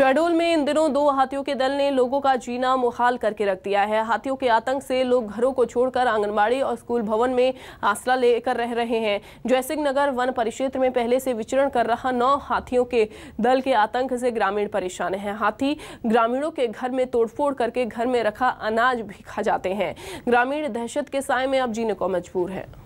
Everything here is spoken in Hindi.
शहडोल में इन दिनों दो हाथियों के दल ने लोगों का जीना मुहाल करके रख दिया है हाथियों के आतंक से लोग घरों को छोड़कर आंगनबाड़ी और स्कूल भवन में आसरा लेकर रह रहे हैं जयसिंह नगर वन परिक्षेत्र में पहले से विचरण कर रहा नौ हाथियों के दल के आतंक से ग्रामीण परेशान हैं हाथी ग्रामीणों के घर में तोड़फोड़ करके घर में रखा अनाज भी खा जाते हैं ग्रामीण दहशत के साय में अब जीने को मजबूर है